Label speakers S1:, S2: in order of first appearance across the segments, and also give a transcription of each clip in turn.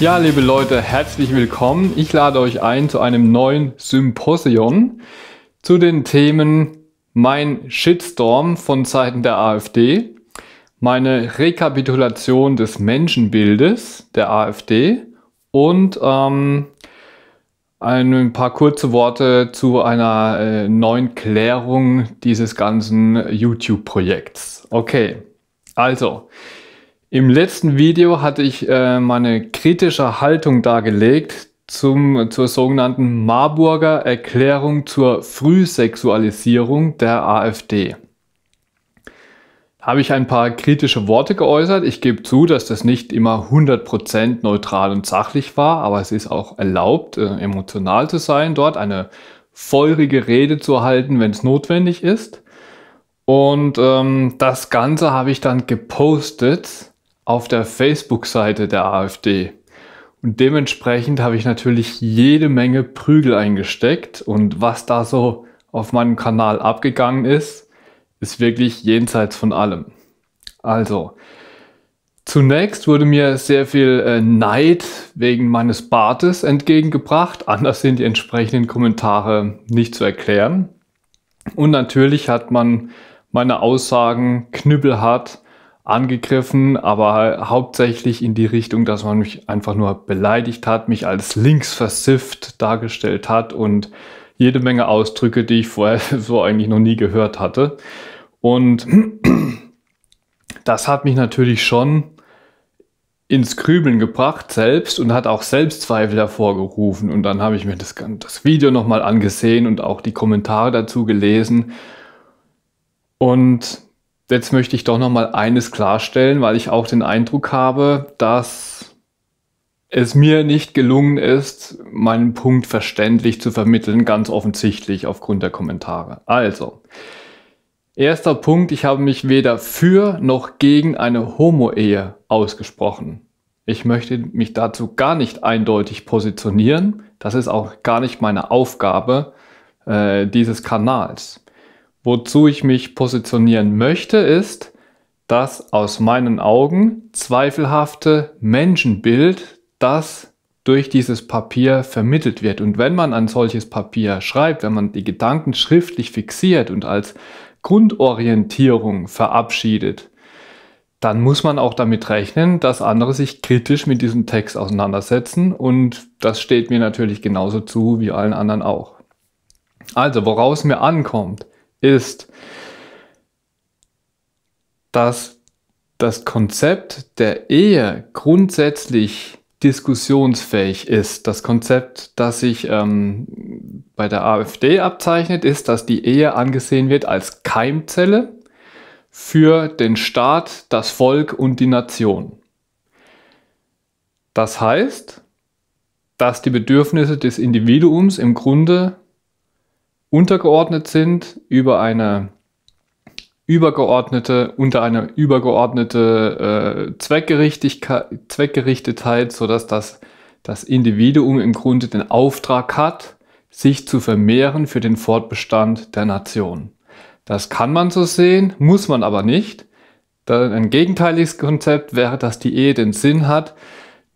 S1: Ja, liebe Leute, herzlich willkommen. Ich lade euch ein zu einem neuen Symposium zu den Themen Mein Shitstorm von Seiten der AfD, meine Rekapitulation des Menschenbildes der AfD und ähm, ein paar kurze Worte zu einer äh, neuen Klärung dieses ganzen YouTube-Projekts. Okay, also. Im letzten Video hatte ich äh, meine kritische Haltung dargelegt zum, zur sogenannten Marburger Erklärung zur Frühsexualisierung der AfD. Habe ich ein paar kritische Worte geäußert. Ich gebe zu, dass das nicht immer 100% neutral und sachlich war, aber es ist auch erlaubt, äh, emotional zu sein, dort eine feurige Rede zu halten, wenn es notwendig ist. Und ähm, das Ganze habe ich dann gepostet auf der Facebook-Seite der AfD. Und dementsprechend habe ich natürlich jede Menge Prügel eingesteckt und was da so auf meinem Kanal abgegangen ist, ist wirklich jenseits von allem. Also, zunächst wurde mir sehr viel äh, Neid wegen meines Bartes entgegengebracht. Anders sind die entsprechenden Kommentare nicht zu erklären. Und natürlich hat man meine Aussagen knüppelhart angegriffen, aber hauptsächlich in die Richtung, dass man mich einfach nur beleidigt hat, mich als linksversifft dargestellt hat und jede Menge Ausdrücke, die ich vorher so eigentlich noch nie gehört hatte. Und das hat mich natürlich schon ins Grübeln gebracht selbst und hat auch Selbstzweifel hervorgerufen. Und dann habe ich mir das, das Video nochmal angesehen und auch die Kommentare dazu gelesen. Und jetzt möchte ich doch noch mal eines klarstellen, weil ich auch den Eindruck habe, dass es mir nicht gelungen ist, meinen Punkt verständlich zu vermitteln, ganz offensichtlich aufgrund der Kommentare. Also, erster Punkt, ich habe mich weder für noch gegen eine Homo-Ehe ausgesprochen. Ich möchte mich dazu gar nicht eindeutig positionieren. Das ist auch gar nicht meine Aufgabe äh, dieses Kanals. Wozu ich mich positionieren möchte, ist, dass aus meinen Augen zweifelhafte Menschenbild, das durch dieses Papier vermittelt wird. Und wenn man ein solches Papier schreibt, wenn man die Gedanken schriftlich fixiert und als Grundorientierung verabschiedet, dann muss man auch damit rechnen, dass andere sich kritisch mit diesem Text auseinandersetzen und das steht mir natürlich genauso zu wie allen anderen auch. Also, woraus mir ankommt, ist, dass das Konzept der Ehe grundsätzlich diskussionsfähig ist. Das Konzept, das sich ähm, bei der AfD abzeichnet, ist, dass die Ehe angesehen wird als Keimzelle für den Staat, das Volk und die Nation. Das heißt, dass die Bedürfnisse des Individuums im Grunde untergeordnet sind über eine übergeordnete, unter eine übergeordnete äh, Zweckgerichtetheit, sodass das, das Individuum im Grunde den Auftrag hat, sich zu vermehren für den Fortbestand der Nation. Das kann man so sehen, muss man aber nicht. Ein gegenteiliges Konzept wäre, dass die Ehe den Sinn hat,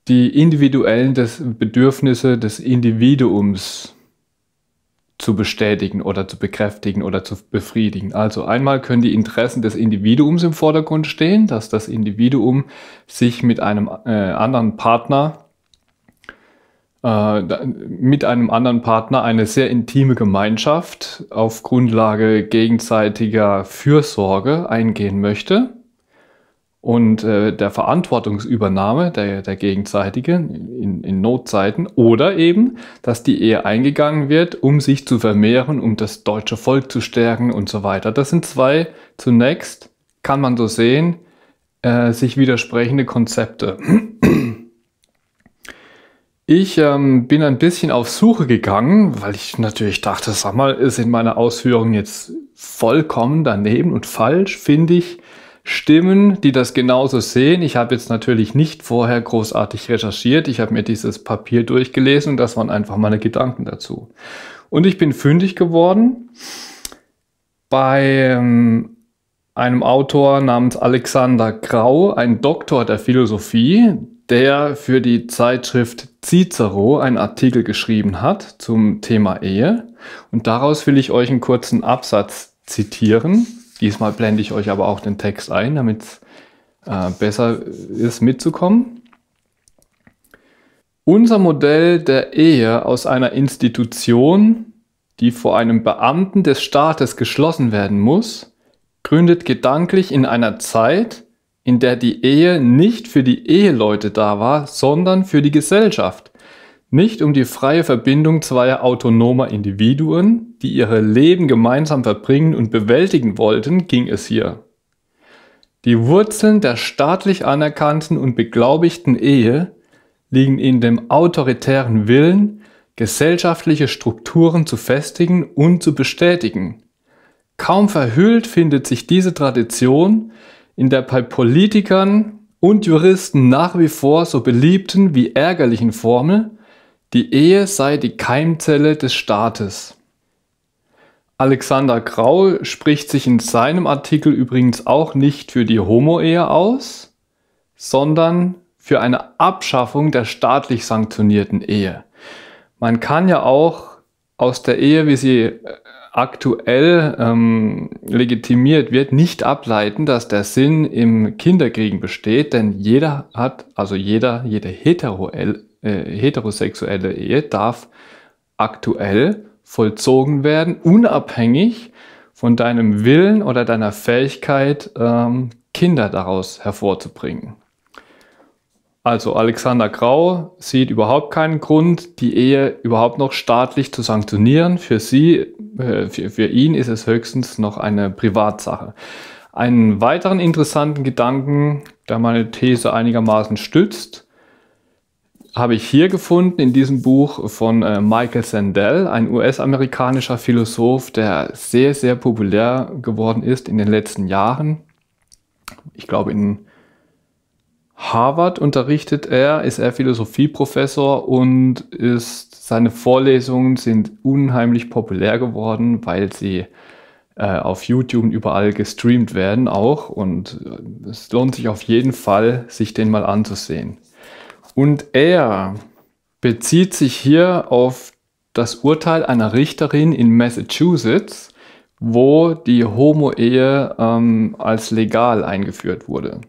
S1: die individuellen des Bedürfnisse des Individuums zu bestätigen oder zu bekräftigen oder zu befriedigen. Also einmal können die Interessen des Individuums im Vordergrund stehen, dass das Individuum sich mit einem äh, anderen Partner, äh, mit einem anderen Partner eine sehr intime Gemeinschaft auf Grundlage gegenseitiger Fürsorge eingehen möchte und äh, der Verantwortungsübernahme der, der Gegenseitigen in, in Notzeiten oder eben, dass die Ehe eingegangen wird, um sich zu vermehren, um das deutsche Volk zu stärken und so weiter. Das sind zwei zunächst, kann man so sehen, äh, sich widersprechende Konzepte. Ich ähm, bin ein bisschen auf Suche gegangen, weil ich natürlich dachte, sag mal, ist in meiner Ausführung jetzt vollkommen daneben und falsch, finde ich Stimmen, die das genauso sehen. Ich habe jetzt natürlich nicht vorher großartig recherchiert. Ich habe mir dieses Papier durchgelesen und das waren einfach meine Gedanken dazu. Und ich bin fündig geworden bei einem Autor namens Alexander Grau, ein Doktor der Philosophie, der für die Zeitschrift Cicero einen Artikel geschrieben hat zum Thema Ehe. Und daraus will ich euch einen kurzen Absatz zitieren. Diesmal blende ich euch aber auch den Text ein, damit es äh, besser ist mitzukommen. Unser Modell der Ehe aus einer Institution, die vor einem Beamten des Staates geschlossen werden muss, gründet gedanklich in einer Zeit, in der die Ehe nicht für die Eheleute da war, sondern für die Gesellschaft nicht um die freie Verbindung zweier autonomer Individuen, die ihre Leben gemeinsam verbringen und bewältigen wollten, ging es hier. Die Wurzeln der staatlich anerkannten und beglaubigten Ehe liegen in dem autoritären Willen, gesellschaftliche Strukturen zu festigen und zu bestätigen. Kaum verhüllt findet sich diese Tradition in der bei Politikern und Juristen nach wie vor so beliebten wie ärgerlichen Formel die Ehe sei die Keimzelle des Staates. Alexander Grau spricht sich in seinem Artikel übrigens auch nicht für die Homo-Ehe aus, sondern für eine Abschaffung der staatlich sanktionierten Ehe. Man kann ja auch aus der Ehe, wie sie äh, aktuell ähm, legitimiert wird, nicht ableiten, dass der Sinn im Kinderkriegen besteht, denn jeder hat, also jeder, jede hetero äh, heterosexuelle Ehe darf aktuell vollzogen werden, unabhängig von deinem Willen oder deiner Fähigkeit, ähm, Kinder daraus hervorzubringen. Also Alexander Grau sieht überhaupt keinen Grund, die Ehe überhaupt noch staatlich zu sanktionieren. Für sie, äh, für, für ihn ist es höchstens noch eine Privatsache. Einen weiteren interessanten Gedanken, der meine These einigermaßen stützt, habe ich hier gefunden in diesem Buch von äh, Michael Sandel, ein US-amerikanischer Philosoph, der sehr, sehr populär geworden ist in den letzten Jahren. Ich glaube, in Harvard unterrichtet er, ist er Philosophieprofessor und ist, seine Vorlesungen sind unheimlich populär geworden, weil sie äh, auf YouTube überall gestreamt werden auch. Und äh, es lohnt sich auf jeden Fall, sich den mal anzusehen. Und er bezieht sich hier auf das Urteil einer Richterin in Massachusetts, wo die Homo-Ehe ähm, als legal eingeführt wurde.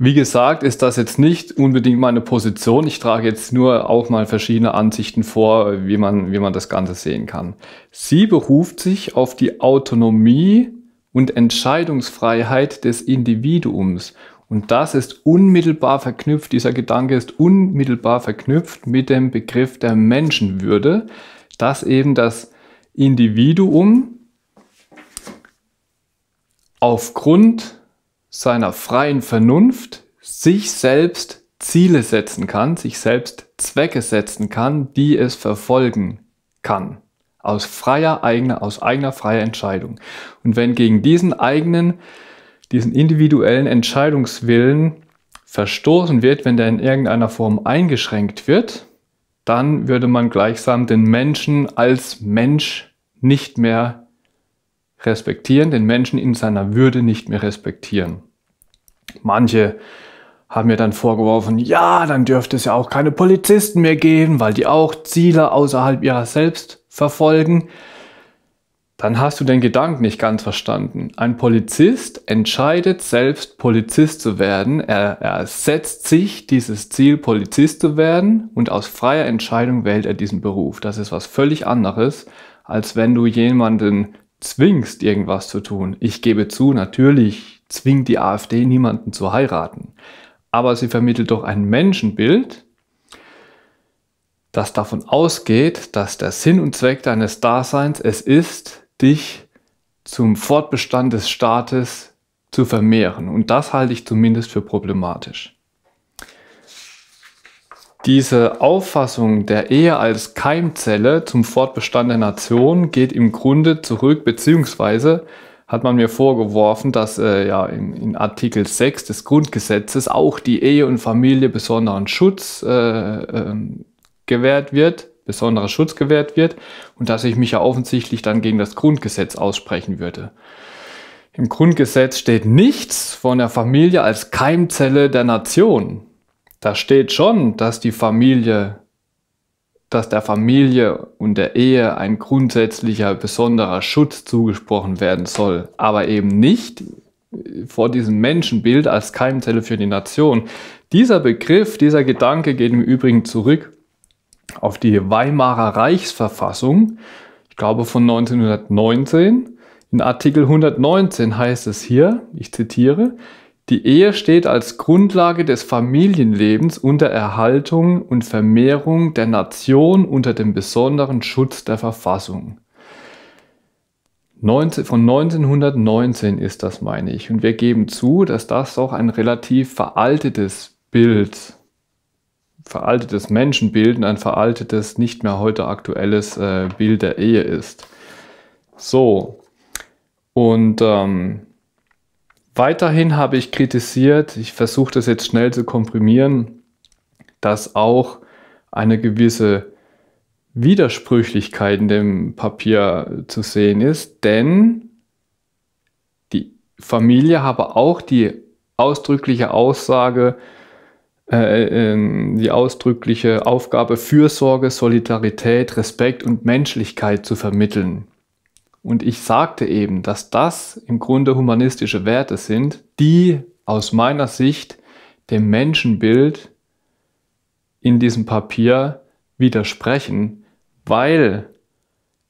S1: Wie gesagt, ist das jetzt nicht unbedingt meine Position. Ich trage jetzt nur auch mal verschiedene Ansichten vor, wie man, wie man das Ganze sehen kann. Sie beruft sich auf die Autonomie und Entscheidungsfreiheit des Individuums und das ist unmittelbar verknüpft, dieser Gedanke ist unmittelbar verknüpft mit dem Begriff der Menschenwürde, dass eben das Individuum aufgrund seiner freien Vernunft sich selbst Ziele setzen kann, sich selbst Zwecke setzen kann, die es verfolgen kann. Aus freier eigener, aus eigener freier Entscheidung. Und wenn gegen diesen eigenen diesen individuellen Entscheidungswillen verstoßen wird, wenn der in irgendeiner Form eingeschränkt wird, dann würde man gleichsam den Menschen als Mensch nicht mehr respektieren, den Menschen in seiner Würde nicht mehr respektieren. Manche haben mir dann vorgeworfen, ja, dann dürfte es ja auch keine Polizisten mehr geben, weil die auch Ziele außerhalb ihrer selbst verfolgen. Dann hast du den Gedanken nicht ganz verstanden. Ein Polizist entscheidet selbst, Polizist zu werden. Er, er setzt sich dieses Ziel, Polizist zu werden und aus freier Entscheidung wählt er diesen Beruf. Das ist was völlig anderes, als wenn du jemanden zwingst, irgendwas zu tun. Ich gebe zu, natürlich zwingt die AfD niemanden zu heiraten. Aber sie vermittelt doch ein Menschenbild, das davon ausgeht, dass der Sinn und Zweck deines Daseins es ist, dich zum Fortbestand des Staates zu vermehren. Und das halte ich zumindest für problematisch. Diese Auffassung der Ehe als Keimzelle zum Fortbestand der Nation geht im Grunde zurück, beziehungsweise hat man mir vorgeworfen, dass äh, ja in, in, Artikel 6 des Grundgesetzes auch die Ehe und Familie besonderen Schutz äh, äh, gewährt wird besonderer Schutz gewährt wird und dass ich mich ja offensichtlich dann gegen das Grundgesetz aussprechen würde. Im Grundgesetz steht nichts von der Familie als Keimzelle der Nation. Da steht schon, dass die Familie, dass der Familie und der Ehe ein grundsätzlicher besonderer Schutz zugesprochen werden soll, aber eben nicht vor diesem Menschenbild als Keimzelle für die Nation. Dieser Begriff, dieser Gedanke geht im Übrigen zurück auf die Weimarer Reichsverfassung, ich glaube von 1919. In Artikel 119 heißt es hier, ich zitiere, die Ehe steht als Grundlage des Familienlebens unter Erhaltung und Vermehrung der Nation unter dem besonderen Schutz der Verfassung. 19, von 1919 ist das, meine ich. Und wir geben zu, dass das doch ein relativ veraltetes Bild veraltetes Menschenbild und ein veraltetes, nicht mehr heute aktuelles äh, Bild der Ehe ist. So, und ähm, weiterhin habe ich kritisiert, ich versuche das jetzt schnell zu komprimieren, dass auch eine gewisse Widersprüchlichkeit in dem Papier zu sehen ist, denn die Familie habe auch die ausdrückliche Aussage, äh, äh, ähm, die ausdrückliche Aufgabe, Fürsorge, Solidarität, Respekt und Menschlichkeit zu vermitteln. Und ich sagte eben, dass das im Grunde humanistische Werte sind, die aus meiner Sicht dem Menschenbild in diesem Papier widersprechen, weil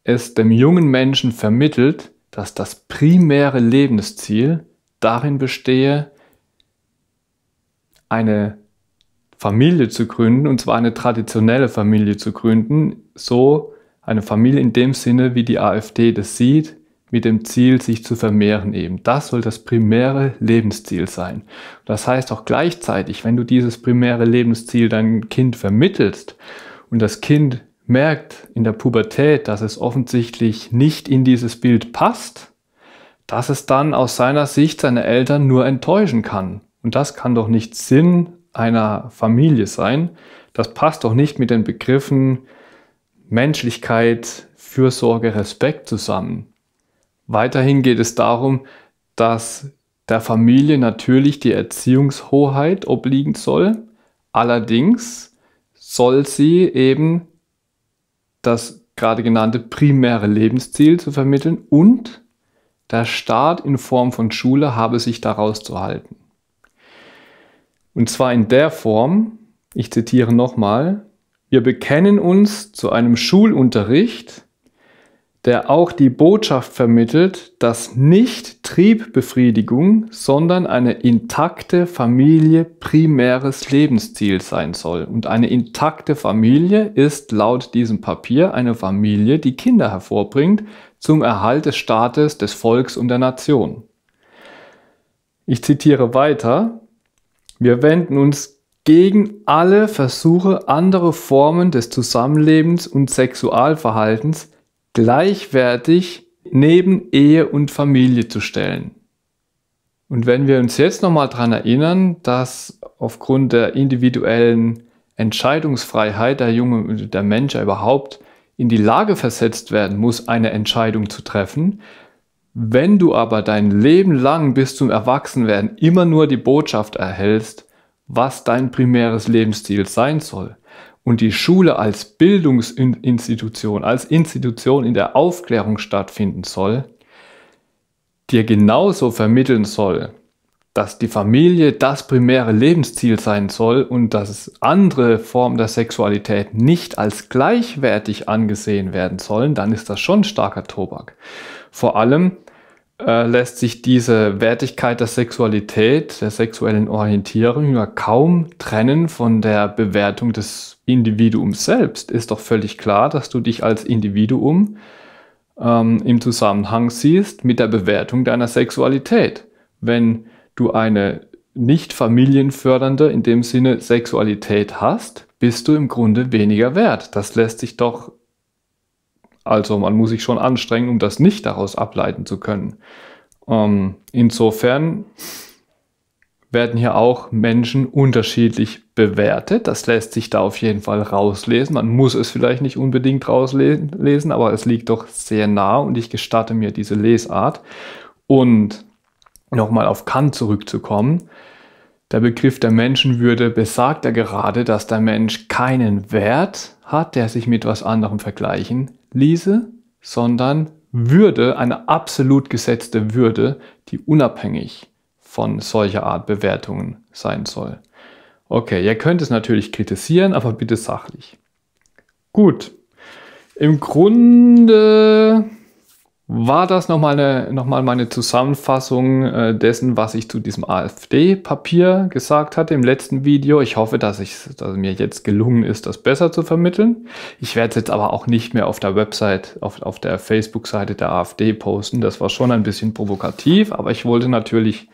S1: es dem jungen Menschen vermittelt, dass das primäre Lebensziel darin bestehe, eine Familie zu gründen, und zwar eine traditionelle Familie zu gründen, so eine Familie in dem Sinne, wie die AfD das sieht, mit dem Ziel, sich zu vermehren eben. Das soll das primäre Lebensziel sein. Das heißt auch gleichzeitig, wenn du dieses primäre Lebensziel deinem Kind vermittelst und das Kind merkt in der Pubertät, dass es offensichtlich nicht in dieses Bild passt, dass es dann aus seiner Sicht seine Eltern nur enttäuschen kann. Und das kann doch nicht Sinn einer Familie sein. Das passt doch nicht mit den Begriffen Menschlichkeit, Fürsorge, Respekt zusammen. Weiterhin geht es darum, dass der Familie natürlich die Erziehungshoheit obliegen soll. Allerdings soll sie eben das gerade genannte primäre Lebensziel zu vermitteln und der Staat in Form von Schule habe sich daraus zu halten. Und zwar in der Form, ich zitiere nochmal, wir bekennen uns zu einem Schulunterricht, der auch die Botschaft vermittelt, dass nicht Triebbefriedigung, sondern eine intakte Familie primäres Lebensziel sein soll. Und eine intakte Familie ist laut diesem Papier eine Familie, die Kinder hervorbringt zum Erhalt des Staates, des Volks und der Nation. Ich zitiere weiter. Wir wenden uns gegen alle Versuche, andere Formen des Zusammenlebens und Sexualverhaltens gleichwertig neben Ehe und Familie zu stellen. Und wenn wir uns jetzt nochmal daran erinnern, dass aufgrund der individuellen Entscheidungsfreiheit der Junge der Mensch überhaupt in die Lage versetzt werden muss, eine Entscheidung zu treffen, wenn du aber dein Leben lang bis zum Erwachsenwerden immer nur die Botschaft erhältst, was dein primäres Lebensstil sein soll und die Schule als Bildungsinstitution, als Institution in der Aufklärung stattfinden soll, dir genauso vermitteln soll, dass die Familie das primäre Lebensziel sein soll und dass andere Formen der Sexualität nicht als gleichwertig angesehen werden sollen, dann ist das schon starker Tobak. Vor allem äh, lässt sich diese Wertigkeit der Sexualität, der sexuellen Orientierung ja kaum trennen von der Bewertung des Individuums selbst. Ist doch völlig klar, dass du dich als Individuum ähm, im Zusammenhang siehst mit der Bewertung deiner Sexualität. Wenn du eine nicht familienfördernde, in dem Sinne Sexualität hast, bist du im Grunde weniger wert. Das lässt sich doch, also man muss sich schon anstrengen, um das nicht daraus ableiten zu können. Ähm, insofern werden hier auch Menschen unterschiedlich bewertet. Das lässt sich da auf jeden Fall rauslesen. Man muss es vielleicht nicht unbedingt rauslesen, aber es liegt doch sehr nah und ich gestatte mir diese Lesart. Und nochmal auf Kant zurückzukommen, der Begriff der Menschenwürde besagt ja gerade, dass der Mensch keinen Wert hat, der sich mit was anderem vergleichen ließe, sondern Würde, eine absolut gesetzte Würde, die unabhängig von solcher Art Bewertungen sein soll. Okay, ihr könnt es natürlich kritisieren, aber bitte sachlich. Gut. Im Grunde war das nochmal eine, noch meine Zusammenfassung äh, dessen, was ich zu diesem AfD-Papier gesagt hatte im letzten Video. Ich hoffe, dass, ich, dass mir jetzt gelungen ist, das besser zu vermitteln. Ich werde es jetzt aber auch nicht mehr auf der Website, auf, auf der Facebook-Seite der AfD posten. Das war schon ein bisschen provokativ, aber ich wollte natürlich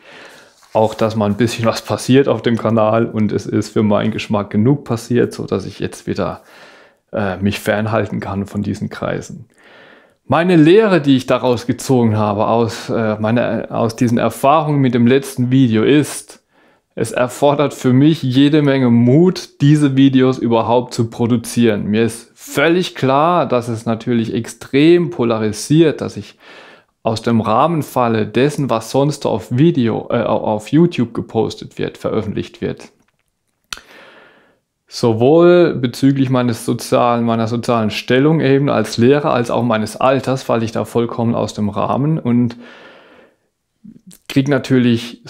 S1: auch, dass mal ein bisschen was passiert auf dem Kanal und es ist für meinen Geschmack genug passiert, so dass ich jetzt wieder äh, mich fernhalten kann von diesen Kreisen. Meine Lehre, die ich daraus gezogen habe, aus, äh, meine, aus diesen Erfahrungen mit dem letzten Video ist, es erfordert für mich jede Menge Mut, diese Videos überhaupt zu produzieren. Mir ist völlig klar, dass es natürlich extrem polarisiert, dass ich aus dem Rahmen falle dessen, was sonst auf Video, äh, auf YouTube gepostet wird, veröffentlicht wird sowohl bezüglich meines sozialen, meiner sozialen Stellung eben als Lehrer, als auch meines Alters falle ich da vollkommen aus dem Rahmen und kriege natürlich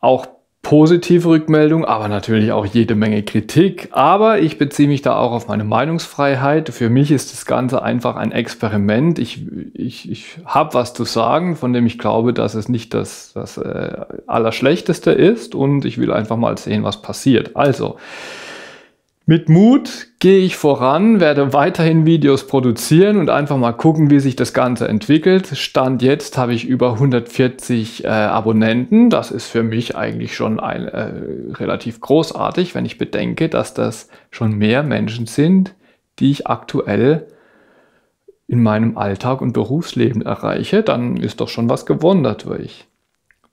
S1: auch positive Rückmeldungen, aber natürlich auch jede Menge Kritik. Aber ich beziehe mich da auch auf meine Meinungsfreiheit. Für mich ist das Ganze einfach ein Experiment. Ich, ich, ich habe was zu sagen, von dem ich glaube, dass es nicht das, das äh, Allerschlechteste ist und ich will einfach mal sehen, was passiert. Also, mit Mut gehe ich voran, werde weiterhin Videos produzieren und einfach mal gucken, wie sich das Ganze entwickelt. Stand jetzt habe ich über 140 äh, Abonnenten. Das ist für mich eigentlich schon ein, äh, relativ großartig, wenn ich bedenke, dass das schon mehr Menschen sind, die ich aktuell in meinem Alltag und Berufsleben erreiche. Dann ist doch schon was gewonnen dadurch.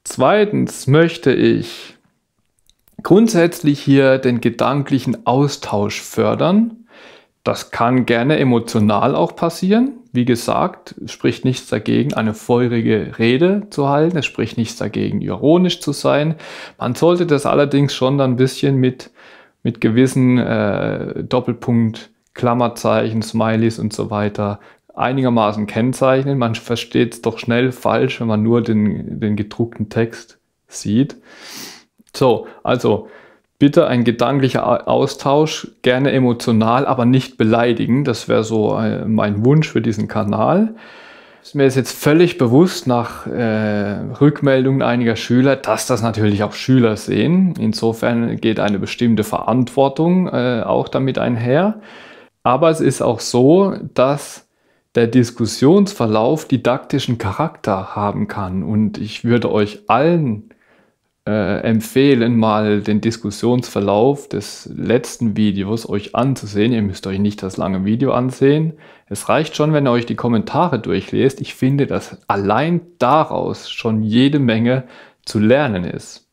S1: Zweitens möchte ich grundsätzlich hier den gedanklichen Austausch fördern. Das kann gerne emotional auch passieren. Wie gesagt, es spricht nichts dagegen, eine feurige Rede zu halten. Es spricht nichts dagegen, ironisch zu sein. Man sollte das allerdings schon dann ein bisschen mit, mit gewissen äh, Doppelpunkt, Klammerzeichen, Smileys und so weiter einigermaßen kennzeichnen. Man versteht es doch schnell falsch, wenn man nur den, den gedruckten Text sieht. So, also bitte ein gedanklicher Austausch, gerne emotional, aber nicht beleidigen. Das wäre so äh, mein Wunsch für diesen Kanal. mir ist jetzt völlig bewusst nach äh, Rückmeldungen einiger Schüler, dass das natürlich auch Schüler sehen. Insofern geht eine bestimmte Verantwortung äh, auch damit einher. Aber es ist auch so, dass der Diskussionsverlauf didaktischen Charakter haben kann. Und ich würde euch allen äh, empfehlen, mal den Diskussionsverlauf des letzten Videos euch anzusehen. Ihr müsst euch nicht das lange Video ansehen. Es reicht schon, wenn ihr euch die Kommentare durchlest. Ich finde, dass allein daraus schon jede Menge zu lernen ist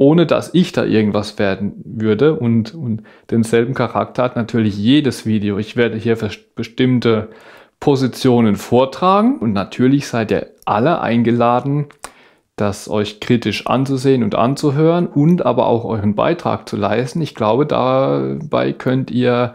S1: ohne dass ich da irgendwas werden würde. Und, und denselben Charakter hat natürlich jedes Video. Ich werde hier bestimmte Positionen vortragen und natürlich seid ihr alle eingeladen, das euch kritisch anzusehen und anzuhören und aber auch euren Beitrag zu leisten. Ich glaube, dabei könnt ihr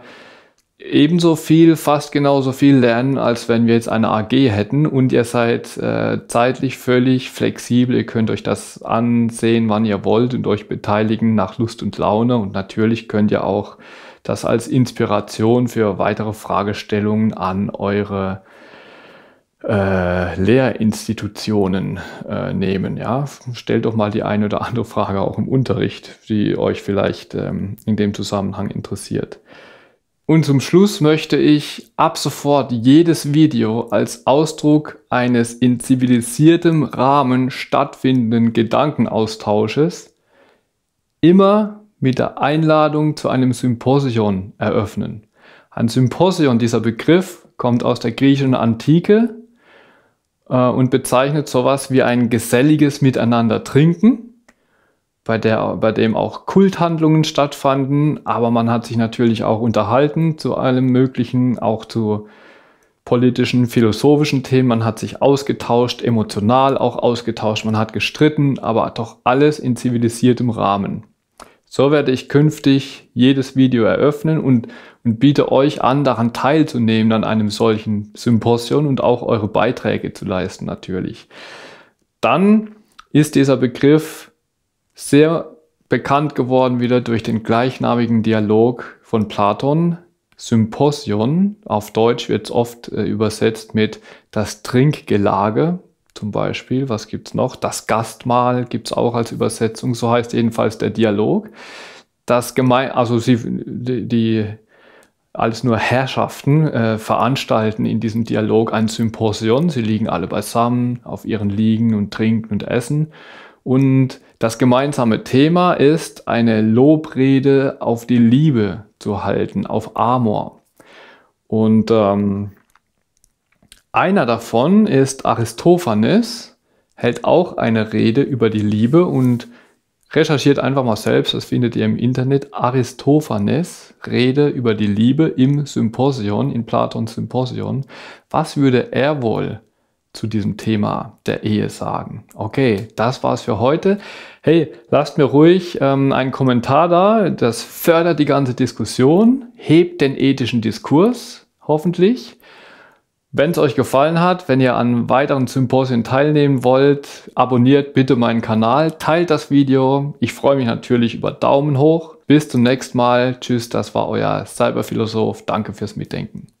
S1: ebenso viel, fast genauso viel lernen, als wenn wir jetzt eine AG hätten und ihr seid äh, zeitlich völlig flexibel. Ihr könnt euch das ansehen, wann ihr wollt und euch beteiligen nach Lust und Laune und natürlich könnt ihr auch das als Inspiration für weitere Fragestellungen an eure äh, Lehrinstitutionen äh, nehmen. Ja, stellt doch mal die eine oder andere Frage auch im Unterricht, die euch vielleicht ähm, in dem Zusammenhang interessiert. Und zum Schluss möchte ich ab sofort jedes Video als Ausdruck eines in zivilisiertem Rahmen stattfindenden Gedankenaustausches immer mit der Einladung zu einem Symposion eröffnen. Ein Symposion, dieser Begriff, kommt aus der griechischen Antike äh, und bezeichnet sowas wie ein geselliges Miteinander trinken, bei, der, bei dem auch Kulthandlungen stattfanden, aber man hat sich natürlich auch unterhalten zu allem Möglichen, auch zu politischen, philosophischen Themen. Man hat sich ausgetauscht, emotional auch ausgetauscht, man hat gestritten, aber doch alles in zivilisiertem Rahmen. So werde ich künftig jedes Video eröffnen und und biete euch an, daran teilzunehmen an einem solchen Symposion und auch eure Beiträge zu leisten natürlich. Dann ist dieser Begriff sehr bekannt geworden wieder durch den gleichnamigen Dialog von Platon, Symposion. Auf Deutsch wird es oft äh, übersetzt mit das Trinkgelage zum Beispiel. Was gibt es noch? Das Gastmahl gibt es auch als Übersetzung. So heißt jedenfalls der Dialog. Das Gemein also sie, die, alles nur Herrschaften äh, veranstalten in diesem Dialog ein Symposion. Sie liegen alle beisammen auf ihren Liegen und trinken und essen. Und das gemeinsame Thema ist, eine Lobrede auf die Liebe zu halten, auf Amor. Und ähm, einer davon ist Aristophanes, hält auch eine Rede über die Liebe und Recherchiert einfach mal selbst, das findet ihr im Internet. Aristophanes Rede über die Liebe im Symposion, in Platons Symposion. Was würde er wohl zu diesem Thema der Ehe sagen? Okay, das war's für heute. Hey, lasst mir ruhig ähm, einen Kommentar da. Das fördert die ganze Diskussion, hebt den ethischen Diskurs, hoffentlich. Wenn es euch gefallen hat, wenn ihr an weiteren Symposien teilnehmen wollt, abonniert bitte meinen Kanal, teilt das Video. Ich freue mich natürlich über Daumen hoch. Bis zum nächsten Mal. Tschüss, das war euer Cyberphilosoph. Danke fürs Mitdenken.